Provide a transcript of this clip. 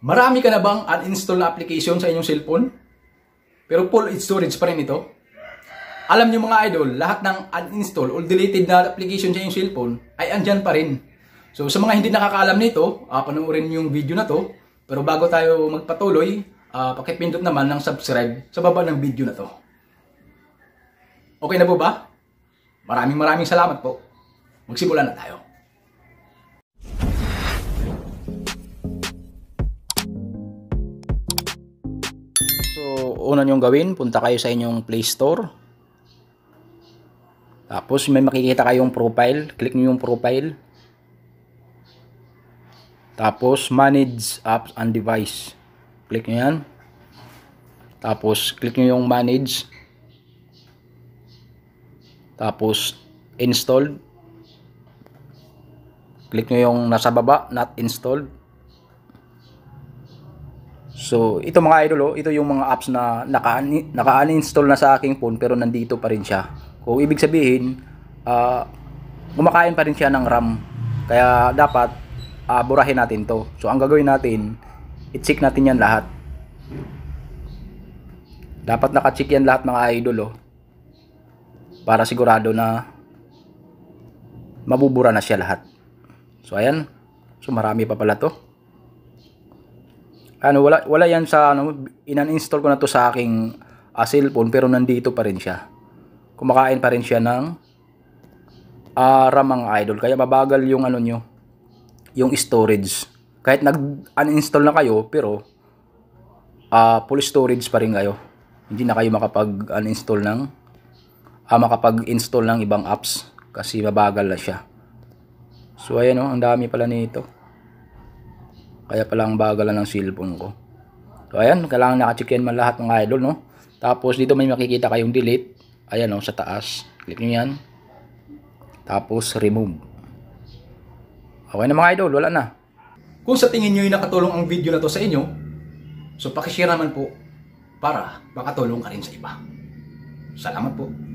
Marami ka na bang uninstall na application sa inyong cellphone? Pero full storage pa rin ito? Alam niyo mga idol, lahat ng uninstall or deleted na application sa inyong cellphone ay andyan pa rin. So sa mga hindi nakakaalam nito, uh, panoorin niyo yung video na to. Pero bago tayo magpatuloy, uh, pakipindot naman ng subscribe sa baba ng video na to. Okay na po ba? Maraming maraming salamat po. Magsimula na tayo. So, una nyong gawin, punta kayo sa inyong Play Store. Tapos, may makikita kayong profile. Click nyo yung profile. Tapos, manage apps and device. Click nyo yan. Tapos, click nyo yung manage. Tapos, installed. Click nyo yung nasa baba, not installed. So, ito mga idol, oh, ito yung mga apps na naka-uninstall naka na sa aking phone pero nandito pa rin siya. Kung ibig sabihin, uh, kumakain pa rin siya ng RAM. Kaya dapat uh, burahin natin to. So, ang gagawin natin, i-check natin yan lahat. Dapat naka-check yan lahat mga idol, oh. Para sigurado na mabubura na siya lahat. So, ayan. So, marami pa pala to ano wala wala yan sa ano in ininstall ko na to sa aking uh, cellphone pero nandito pa rin siya. Kumakain pa rin siya ng uh, RAM mga idol kaya mabagal yung ano nyo yung storage. Kahit nag-uninstall na kayo pero uh, full storage pa rin kayo. Hindi na kayo makapag-uninstall ng uh, makapag-install ng ibang apps kasi mabagal na siya. So ayan oh, ang dami pala nito. Kaya pala ang bagal ng cellphone ko. So ayan, kailangan nakacheck yan man lahat ng idol, no? Tapos dito may makikita kayong delete. Ayan, no, sa taas. Click nyo yan. Tapos remove. Okay na mga idol, wala na. Kung sa tingin nyo ay nakatulong ang video na to sa inyo, so pakishare naman po para makatulong ka rin sa iba. Salamat po.